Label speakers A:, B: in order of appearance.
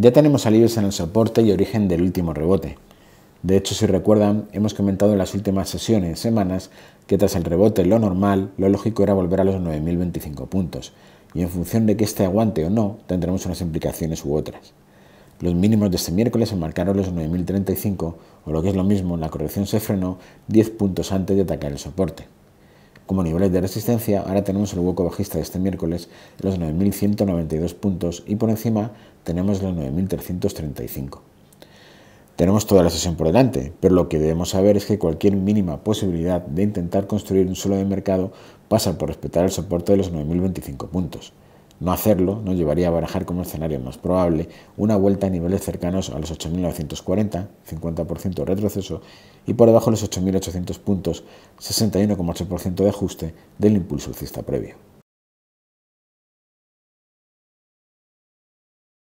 A: Ya tenemos alivios en el soporte y origen del último rebote. De hecho, si recuerdan, hemos comentado en las últimas sesiones, semanas, que tras el rebote lo normal, lo lógico era volver a los 9.025 puntos, y en función de que este aguante o no, tendremos unas implicaciones u otras. Los mínimos de este miércoles marcaron los 9.035, o lo que es lo mismo, la corrección se frenó 10 puntos antes de atacar el soporte como niveles de resistencia, ahora tenemos el hueco bajista de este miércoles, los 9.192 puntos, y por encima tenemos los 9.335. Tenemos toda la sesión por delante, pero lo que debemos saber es que cualquier mínima posibilidad de intentar construir un suelo de mercado pasa por respetar el soporte de los 9.025 puntos. No hacerlo nos llevaría a barajar como escenario más probable una vuelta a niveles cercanos a los 8.940, 50% retroceso, y por debajo de los 8.800 puntos, 61,8% de ajuste del impulso alcista previo.